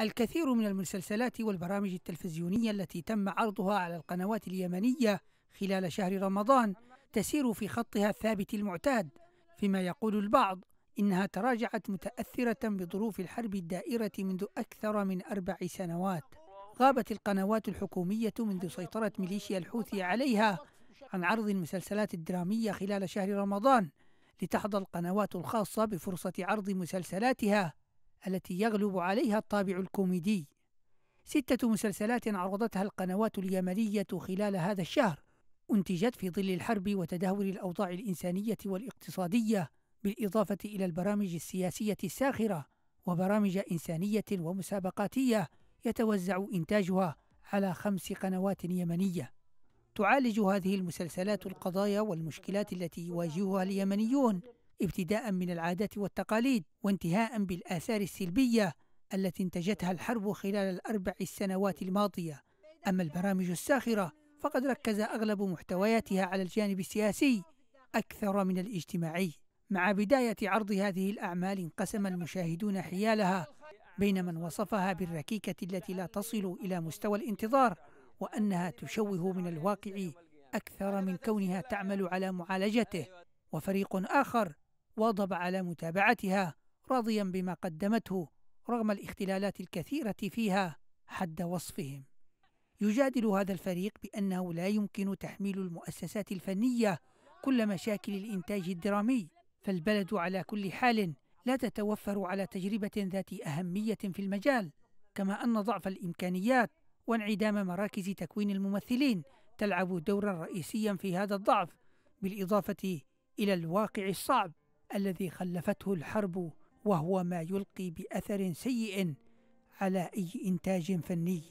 الكثير من المسلسلات والبرامج التلفزيونية التي تم عرضها على القنوات اليمنية خلال شهر رمضان تسير في خطها الثابت المعتاد فيما يقول البعض إنها تراجعت متأثرة بظروف الحرب الدائرة منذ أكثر من أربع سنوات غابت القنوات الحكومية منذ سيطرة ميليشيا الحوثي عليها عن عرض المسلسلات الدرامية خلال شهر رمضان لتحظى القنوات الخاصة بفرصة عرض مسلسلاتها التي يغلب عليها الطابع الكوميدي ستة مسلسلات عرضتها القنوات اليمنية خلال هذا الشهر أنتجت في ظل الحرب وتدهور الأوضاع الإنسانية والاقتصادية بالإضافة إلى البرامج السياسية الساخرة وبرامج إنسانية ومسابقاتية يتوزع إنتاجها على خمس قنوات يمنية تعالج هذه المسلسلات القضايا والمشكلات التي يواجهها اليمنيون ابتداء من العادات والتقاليد وانتهاء بالآثار السلبية التي انتجتها الحرب خلال الأربع السنوات الماضية أما البرامج الساخرة فقد ركز أغلب محتوياتها على الجانب السياسي أكثر من الاجتماعي مع بداية عرض هذه الأعمال انقسم المشاهدون حيالها بين من وصفها بالركيكة التي لا تصل إلى مستوى الانتظار وأنها تشوه من الواقع أكثر من كونها تعمل على معالجته وفريق آخر واظب على متابعتها راضيا بما قدمته رغم الاختلالات الكثيرة فيها حد وصفهم. يجادل هذا الفريق بأنه لا يمكن تحميل المؤسسات الفنية كل مشاكل الإنتاج الدرامي، فالبلد على كل حال لا تتوفر على تجربة ذات أهمية في المجال، كما أن ضعف الإمكانيات وانعدام مراكز تكوين الممثلين تلعب دورا رئيسيا في هذا الضعف، بالإضافة إلى الواقع الصعب الذي خلفته الحرب وهو ما يلقي باثر سيء على اي انتاج فني